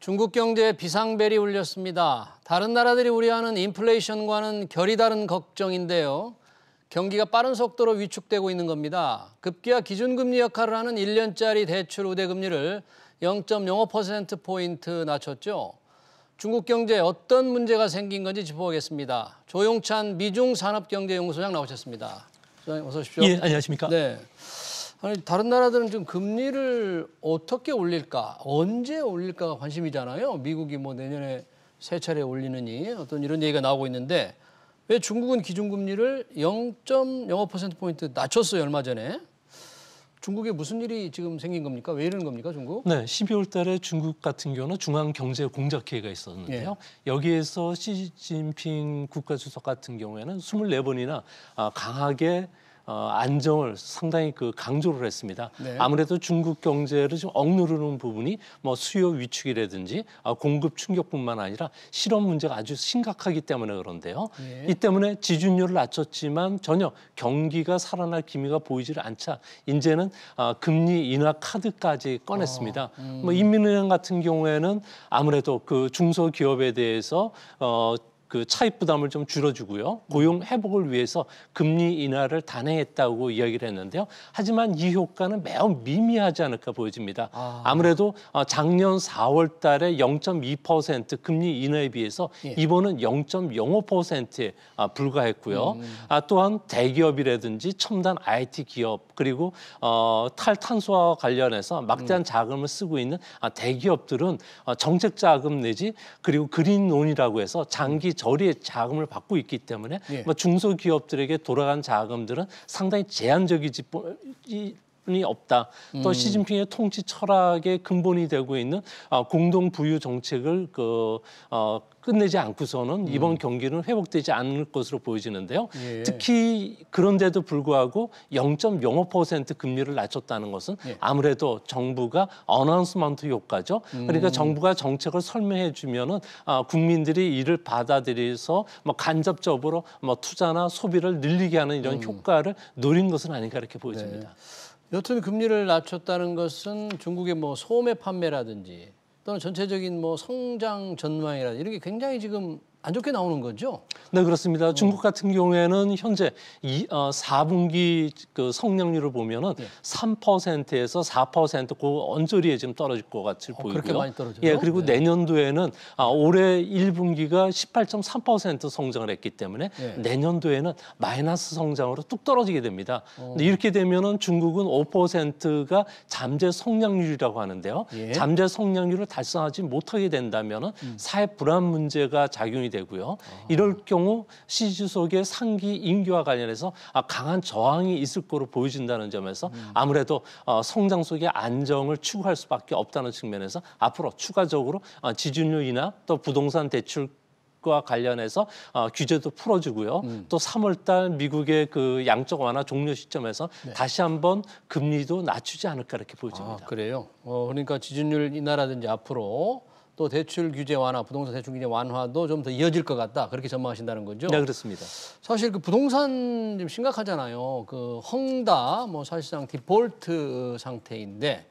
중국 경제에 비상벨이 울렸습니다. 다른 나라들이 우려하는 인플레이션과는 결이 다른 걱정인데요. 경기가 빠른 속도로 위축되고 있는 겁니다. 급기야 기준금리 역할을 하는 1년짜리 대출 우대금리를 0.05%포인트 낮췄죠. 중국 경제에 어떤 문제가 생긴 건지 짚어보겠습니다. 조용찬 미중산업경제연구소장 나오셨습니다. 소장님 어서 오십시오. 예, 안녕하십니까. 네. 아니 다른 나라들은 좀 금리를 어떻게 올릴까, 언제 올릴까가 관심이잖아요. 미국이 뭐 내년에 세 차례 올리느니 어떤 이런 얘기가 나오고 있는데 왜 중국은 기준금리를 0.05%포인트 낮췄어요, 얼마 전에. 중국에 무슨 일이 지금 생긴 겁니까? 왜 이러는 겁니까, 중국? 네, 12월 달에 중국 같은 경우는 중앙경제공작회의가 있었는데요. 예. 여기에서 시진핑 국가주석 같은 경우에는 24번이나 아, 강하게 어, 안정을 상당히 그 강조를 했습니다. 네. 아무래도 중국 경제를 좀 억누르는 부분이 뭐 수요 위축이라든지 어, 공급 충격뿐만 아니라 실업 문제가 아주 심각하기 때문에 그런데요. 네. 이 때문에 지준율을 낮췄지만 전혀 경기가 살아날 기미가 보이질 않자 이제는 어, 금리 인하 카드까지 꺼냈습니다. 어, 음. 뭐 인민은행 같은 경우에는 아무래도 그 중소기업에 대해서 어, 그 차입 부담을 좀 줄여주고요. 고용 회복을 위해서 금리 인하를 단행했다고 이야기를 했는데요. 하지만 이 효과는 매우 미미하지 않을까 보여집니다. 아. 무래도 어, 작년 4월 달에 0.2% 금리 인하에 비해서 예. 이번은 0.05%에 아, 불과했고요. 음, 음. 아, 또한 대기업이라든지 첨단 IT 기업 그리고 어, 탈탄소와 관련해서 막대한 음. 자금을 쓰고 있는 아, 대기업들은 어, 정책 자금 내지 그리고 그린논이라고 해서 장기 저리에 자금을 받고 있기 때문에 예. 뭐 중소기업들에게 돌아간 자금들은 상당히 제한적이지 이 없다. 또 음. 시진핑의 통치 철학의 근본이 되고 있는 어, 공동 부유 정책을 그 어, 끝내지 않고서는 음. 이번 경기는 회복되지 않을 것으로 보여지는데요. 예, 예. 특히 그런데도 불구하고 0.05% 금리를 낮췄다는 것은 예. 아무래도 정부가 어나운스먼트 효과죠. 그러니까 음. 그러니까 정부가 정책을 설명해 주면은 아, 국민들이 이를 받아들여서 뭐 간접적으로 뭐 투자나 소비를 늘리게 하는 이런 음. 효과를 노린 것은 아닌가 이렇게 보여집니다. 네. 여튼 금리를 낮췄다는 것은 중국의 뭐 소매 판매라든지 또는 전체적인 뭐 성장 전망이라든지 이런 게 굉장히 지금 안 좋게 나오는 거죠? 네, 그렇습니다. 중국 같은 경우에는 현재 이 어, 4분기 그 성장률을 보면은 네. 3%에서 4%그 언저리에 지금 떨어질 것 같이 어, 보이고요. 그렇게 많이 떨어져요? 예, 그리고 네. 내년도에는 아, 올해 1분기가 18.3% 성장을 했기 때문에 네. 내년도에는 마이너스 성장으로 뚝 떨어지게 됩니다. 어. 근데 이렇게 되면은 중국은 5%가 잠재 성장률이라고 하는데요. 예. 잠재 성장률을 달성하지 못하게 된다면은 음. 사회 불안 문제가 작용이 되는 되고요. 아. 이럴 경우 시즈 속의 상기 임기와 관련해서 아, 강한 저항이 있을 거로 보여진다는 점에서 음. 아무래도 어, 성장 속의 안정을 추구할 수밖에 없다는 측면에서 앞으로 추가적으로 어, 지준율이나 또 부동산 대출 과 관련해서 어, 규제도 풀어주고요. 음. 또 3월달 미국의 그 양적 완화 종료 시점에서 네. 다시 한번 금리도 낮추지 않을까 이렇게 보여집니다. 아, 그래요. 어, 그러니까 지준율 인하라든지 앞으로 또 대출 규제 완화, 부동산 대출 규제 완화도 좀 더 이어질 것 같다. 그렇게 전망하신다는 거죠? 네, 그렇습니다. 사실 그 부동산 좀 심각하잖아요. 그 헝다 뭐 사실상 디폴트 어, 상태인데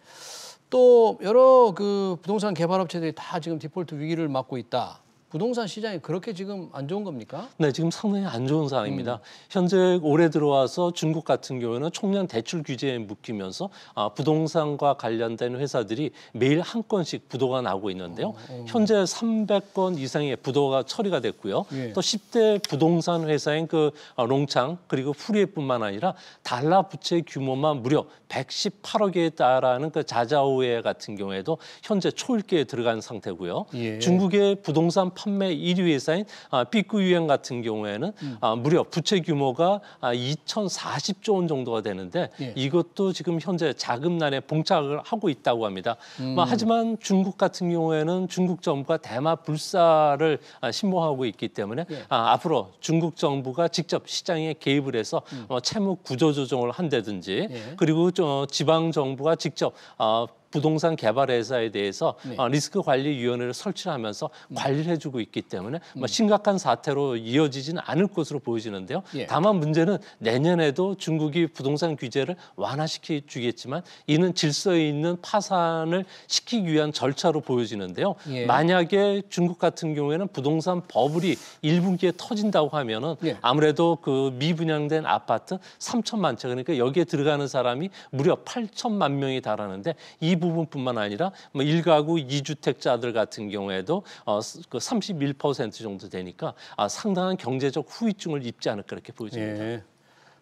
또 여러 그 부동산 개발 업체들이 다 지금 디폴트 위기를 맞고 있다. 부동산 시장이 그렇게 지금 안 좋은 겁니까? 네, 지금 상당히 안 좋은 상황입니다. 음. 현재 올해 들어와서 중국 같은 경우는 총량 대출 규제에 묶이면서 아, 부동산과 관련된 회사들이 매일 한 건씩 부도가 나고 있는데요. 어, 어. 현재 300건 이상의 부도가 처리가 됐고요. 예. 또 10대 부동산 회사인 그 아, 롱창 그리고 후리에뿐만 아니라 달러 부채 규모만 무려 118억에 달하는 그 자자오해 같은 경우에도 현재 초읽기에 들어간 상태고요. 예. 중국의 부동산 판매 1위 회사인 삐구 유행 같은 경우에는 음. 아, 무려 부채 규모가 2,040조 아, 원 정도가 되는데 예. 이것도 지금 현재 자금난에 봉착을 하고 있다고 합니다. 뭐 음. 하지만 중국 같은 경우에는 중국 정부가 대마 불사를 신봉하고 아, 있기 때문에 예. 앞으로 중국 정부가 직접 시장에 개입을 해서 음. 어, 채무 구조 조정을 한다든지 예. 그리고 지방 정부가 직접 어, 부동산 개발 회사에 대해서 네. 어, 리스크 관리 위원회를 설치하면서 음. 관리를 해주고 있기 때문에 뭐 음. 심각한 사태로 이어지지는 않을 것으로 보여지는데요. 예. 다만 문제는 내년에도 중국이 부동산 규제를 완화시켜 주겠지만 이는 질서 있는 파산을 시키기 위한 절차로 보여지는데요. 예. 만약에 중국 같은 경우에는 부동산 버블이 1분기에 터진다고 하면은 예. 아무래도 그 미분양된 아파트 3천만 채 그러니까 여기에 들어가는 사람이 무려 8천만 명이 달하는데 이이 부분뿐만 아니라 뭐 1가구 2주택자들 같은 경우에도 어, 그31% 정도 되니까 아, 상당한 경제적 후유증을 입지 않을까 그렇게 보여집니다. 예.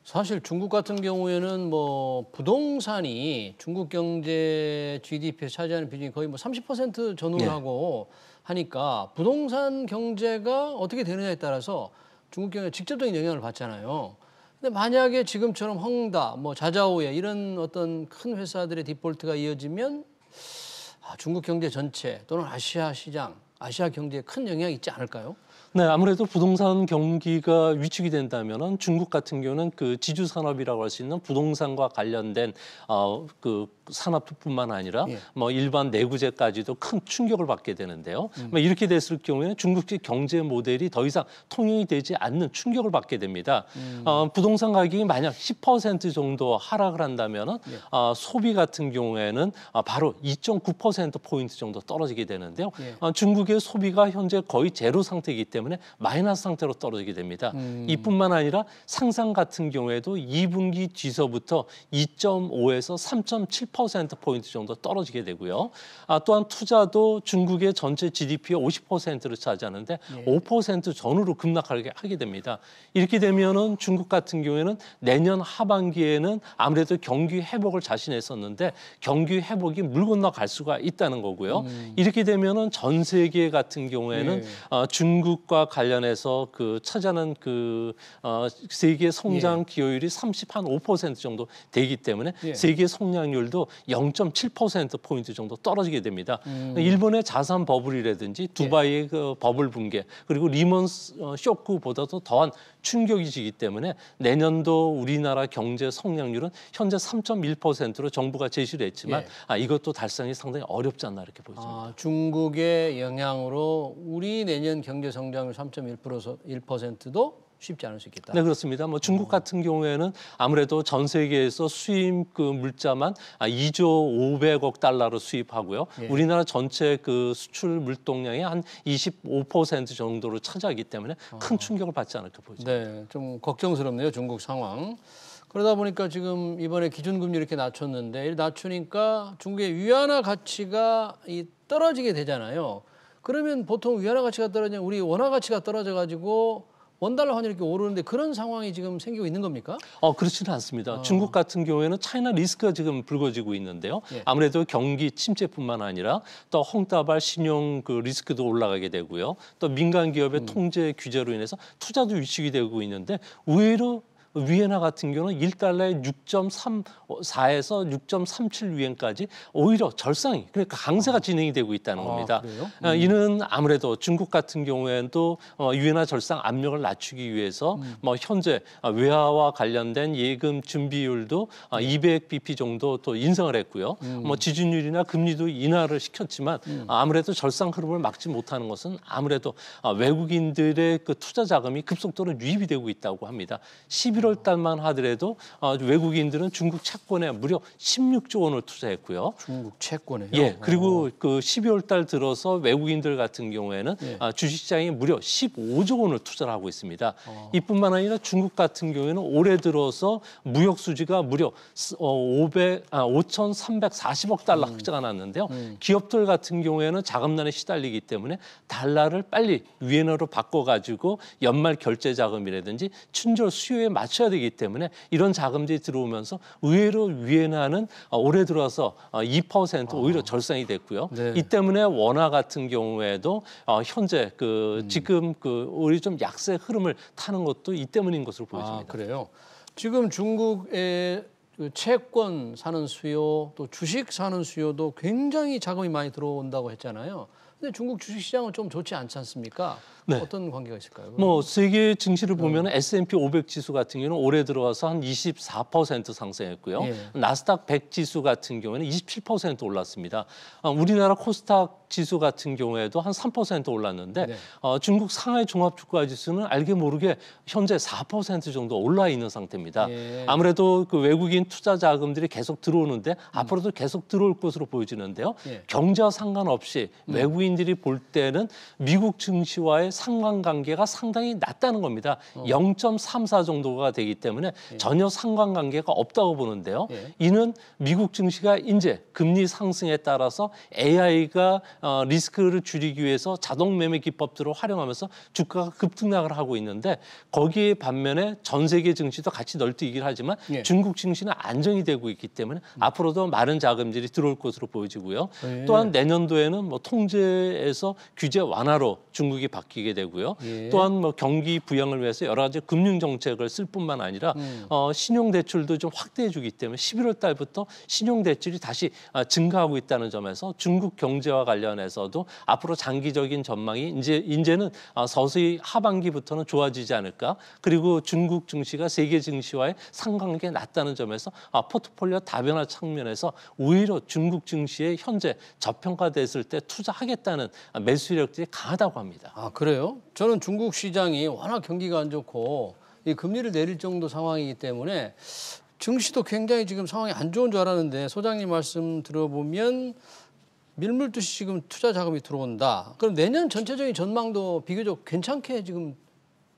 사실 중국 같은 경우에는 뭐 부동산이 중국 경제 GDP에 차지하는 비중이 거의 뭐 30% 전후하고 예. 하니까 부동산 경제가 어떻게 되느냐에 따라서 중국 경제에 직접적인 영향을 받잖아요. 근데 만약에 지금처럼 헝다, 뭐 자자오야 이런 어떤 큰 회사들의 디폴트가 이어지면 아, 중국 경제 전체 또는 아시아 시장 아시아 경제에 큰 영향이 있지 않을까요? 네, 아무래도 부동산 경기가 위축이 된다면은 중국 같은 경우는 그 지주 산업이라고 할 수 있는 부동산과 관련된 어 그 산업뿐만 아니라 예. 뭐 일반 내구재까지도 큰 충격을 받게 되는데요. 음. 뭐 이렇게 됐을 경우에는 중국식 경제 모델이 더 이상 통용이 되지 않는 충격을 받게 됩니다. 음. 어, 부동산 가격이 만약 10% 정도 하락을 한다면은 예. 어, 소비 같은 경우에는 어, 바로 2.9% 포인트 정도 떨어지게 되는데요. 예. 어, 중국의 가구 소비가 현재 거의 제로 상태이기 때문에 마이너스 상태로 떨어지게 됩니다. 음. 이뿐만 아니라 상상 같은 경우에도 2분기 뒤서부터 2.5에서 3.7% 포인트 정도 떨어지게 되고요. 아, 또한 투자도 중국의 전체 GDP의 50%를 차지하는데 예. 5% 전후로 급락하게 하게 됩니다. 이렇게 되면은 중국 같은 경우에는 내년 하반기에는 아무래도 경기 회복을 자신했었는데 경기 회복이 물 건너갈 수가 있다는 거고요. 음. 이렇게 되면은 전 세계 세계 같은 경우에는 네. 어, 중국과 관련해서 그 차지하는 그 어, 세계 성장 예. 기여율이 30한5% 정도 되기 때문에 예. 세계 성장률도 0.7% 포인트 정도 떨어지게 됩니다. 음. 일본의 자산 버블이라든지 두바이의 예. 그 버블 붕괴 그리고 리먼 어, 쇼크보다도 더한 충격이시기 때문에 내년도 우리나라 경제 성장률은 현재 3.1%로 정부가 제시를 했지만 예. 아, 이것도 달성이 상당히 어렵지 않나 이렇게 보입니다. 아, 중국의 영향으로 우리 내년 경제 성장률 3.1%도 쉽지 않을 수 있겠다. 네 그렇습니다. 뭐 중국 음. 같은 경우에는 아무래도 전 세계에서 수입 그 물자만 2조 아, 500억 달러로 수입하고요. 예. 우리나라 전체 그 수출 물동량의 한 25% 정도를 차지하기 때문에 아. 큰 충격을 받지 않을까 보입 네, 좀 걱정스럽네요 중국 상황. 그러다 보니까 지금 이번에 기준금리 이렇게 낮췄는데 낮추니까 중국의 위안화 가치가 이 떨어지게 되잖아요. 그러면 보통 위안화 가치가 떨어지면 우리 원화 가치가 떨어져 가지고 원달러 환율이 이렇게 오르는데 그런 상황이 지금 생기고 있는 겁니까? 어, 그렇지는 않습니다. 어. 중국 같은 경우에는 차이나 리스크가 지금 불거지고 있는데요. 예. 아무래도 경기 침체뿐만 아니라 또 헝다발 신용 그 리스크도 올라가게 되고요. 또 민간 기업의 음. 통제 규제로 인해서 투자도 위축이 되고 있는데 의외로 위엔나 같은 경우는 1달러에 6.34에서 6.37 위엔까지 오히려 절상이 그러니까 강세가 아. 진행이 되고 있다는 아, 겁니다. 아, 음. 이는 아무래도 중국 같은 경우에도 어, 위엔나 절상 압력을 낮추기 위해서 음. 뭐 현재 어, 외화와 관련된 예금 준비율도 200bp 음. 정도 또 인상을 했고요. 음. 뭐 지준율이나 금리도 인하를 시켰지만 음. 아무래도 절상 흐름을 막지 못하는 것은 아무래도 외국인들의 그 투자 자금이 급속도로 유입이 되고 있다고 합니다. 11월 11월 달만 하더라도 어, 외국인들은 중국 채권에 무려 16조 원을 투자했고요. 중국 채권에요? 예. 그리고 어. 그 12월 달 들어서 외국인들 같은 경우에는 예. 아, 주식시장에 무려 15조 원을 투자를 하고 있습니다. 어. 이뿐만 아니라 중국 같은 경우에는 올해 들어서 무역 수지가 무려 500, 어, 아, 5,340억 달러 음. 흑자가 났는데요. 음. 기업들 같은 경우에는 자금난에 시달리기 때문에 달러를 빨리 위엔으로 바꿔가지고 연말 결제 자금이라든지 춘절 수요에 맞춰 맞춰야 되기 때문에 이런 자금들이 들어오면서 의외로 위엔화는 어, 올해 들어서 와2% 어, 오히려 아. 절상이 됐고요. 네. 이 때문에 원화 같은 경우에도 어, 현재 그 음. 지금 그 우리 좀 약세 흐름을 타는 것도 이 때문인 것으로 아, 보여집니다. 아, 그래요. 지금 중국의 그 채권 사는 수요 또 주식 사는 수요도 굉장히 자금이 많이 들어온다고 했잖아요. 근데 중국 주식시장은 좀 좋지 않지 않습니까? 네. 어떤 관계가 있을까요? 뭐 세계 증시를 네. 보면 네. S&P 500 지수 같은 경우는 올해 들어와서 한 24% 상승했고요. 네. 나스닥 100 지수 같은 경우에는 27% 올랐습니다. 아, 우리나라 코스닥 지수 같은 경우에도 한 3% 올랐는데 네. 어, 중국 상하이 종합주가지수는 알게 모르게 현재 4% 정도 올라 있는 상태입니다. 네. 아무래도 그 외국인 투자 자금들이 계속 들어오는데 음. 앞으로도 계속 들어올 것으로 보여지는데요. 네. 경제와 상관없이 음. 외국인 외국인들이 볼 때는 미국 증시와의 상관관계가 상당히 낮다는 겁니다. 어. 0.34 정도가 되기 때문에 예. 전혀 상관관계가 없다고 보는데요. 예. 이는 미국 증시가 이제 금리 상승에 따라서 AI가 어, 리스크를 줄이기 위해서 자동 매매 기법들을 활용하면서 주가가 급등락을 하고 있는데 거기에 반면에 전 세계 증시도 같이 널뛰기를 하지만 예. 중국 증시는 안정이 되고 있기 때문에 음. 앞으로도 많은 자금들이 들어올 것으로 보여지고요. 예. 또한 내년도에는 뭐 통제 규제에서 규제 완화로 중국이 바뀌게 되고요. 예. 또한 뭐 경기 부양을 위해서 여러 가지 금융 정책을 쓸 뿐만 아니라 음. 어, 신용 대출도 좀 확대해 주기 때문에 11월 달부터 신용 대출이 다시 아, 증가하고 있다는 점에서 중국 경제와 관련해서도 앞으로 장기적인 전망이 이제 이제는 아, 서서히 하반기부터는 좋아지지 않을까. 그리고 중국 증시가 세계 증시와의 상관계 낮다는 점에서 아, 포트폴리오 다변화 측면에서 오히려 중국 증시의 현재 저평가됐을 때 투자하겠다. 했다는 매수력들이 강하다고 합니다. 아 그래요? 저는 중국 시장이 워낙 경기가 안 좋고 이 금리를 내릴 정도 상황이기 때문에 증시도 굉장히 지금 상황이 안 좋은 줄 알았는데 소장님 말씀 들어보면 밀물듯이 지금 투자 자금이 들어온다. 그럼 내년 전체적인 전망도 비교적 괜찮게 지금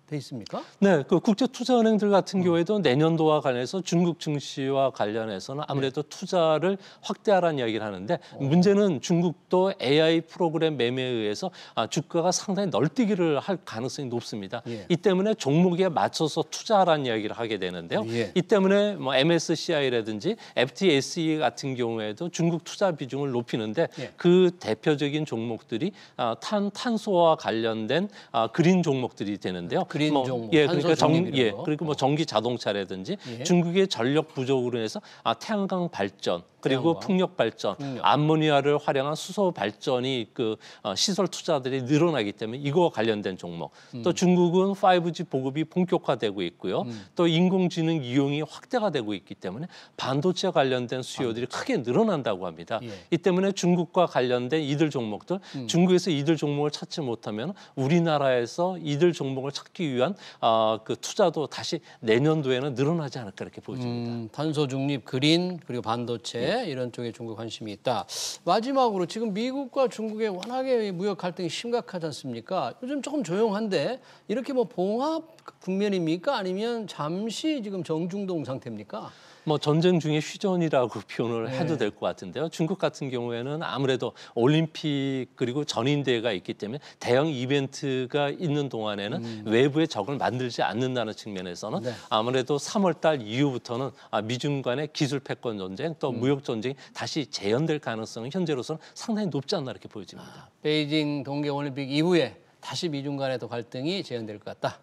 돼 있습니까? 네, 그 국제투자은행들 같은 음. 경우에도 내년도와 관해서 중국 증시와 관련해서는 아무래도 네. 투자를 확대하라는 이야기를 하는데 어. 문제는 중국도 AI 프로그램 매매에 의해서 아, 주가가 상당히 널뛰기를 할 가능성이 높습니다. 예. 이 때문에 종목에 맞춰서 투자하라는 이야기를 하게 되는데요. 예. 이 때문에 뭐 MSCI라든지 FTSE 같은 경우에도 중국 투자 비중을 높이는데 예. 그 대표적인 종목들이 아, 탄, 탄소와 관련된 아, 그린 종목들이 되는데요. 그 그린 뭐, 종 예, 그러니까 정, 예, 그리고 뭐 전기 자동차라든지 예. 중국의 전력 부족으로 인 해서 아 태양광 발전 그리고 풍력 발전, 암모니아를 활용한 수소 발전이 그 어, 시설 투자들이 늘어나기 때문에 이거와 관련된 종목. 음. 또 중국은 5G 보급이 본격화되고 있고요. 음. 또 인공지능 이용이 확대가 되고 있기 때문에 반도체 관련된 수요들이 반도체. 크게 늘어난다고 합니다. 예. 이 때문에 중국과 관련된 이들 종목들, 음. 중국에서 이들 종목을 찾지 못하면 우리나라에서 이들 종목을 찾기 위한 어, 그 투자도 다시 내년도에는 늘어나지 않을까 이렇게 보여집니다. 탄소 음, 중립, 그린 그리고 반도체 예. 이런 쪽에 중국 관심이 있다. 마지막으로 지금 미국과 중국의 워낙에 무역 갈등이 심각하지 않습니까? 요즘 조금 조용한데 이렇게 뭐 봉합 국면입니까? 아니면 잠시 지금 정중동 상태입니까? 뭐 전쟁 중에 휴전이라고 표현을 네. 해도 될 것 같은데요. 중국 같은 경우에는 아무래도 올림픽 그리고 전인대회가 있기 때문에 대형 이벤트가 있는 동안에는 음. 외부의 적을 만들지 않는다는 측면에서는 네. 아무래도 3월달 이후부터는 아, 미중 간의 기술 패권 전쟁 또 음. 무역 전쟁이 다시 재현될 가능성은 현재로서는 상당히 높지 않나 이렇게 보여집니다. 아, 베이징 동계 올림픽 이후에 다시 미중 간에도 갈등이 재현될 것 같다.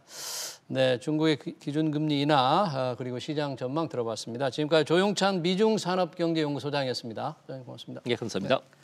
네, 중국의 기준금리 인하 어, 그리고 시장 전망 들어봤습니다. 지금까지 조용찬 미중산업경제연구소장이었습니다. 네, 고맙습니다. 예, 감사합니다. 네.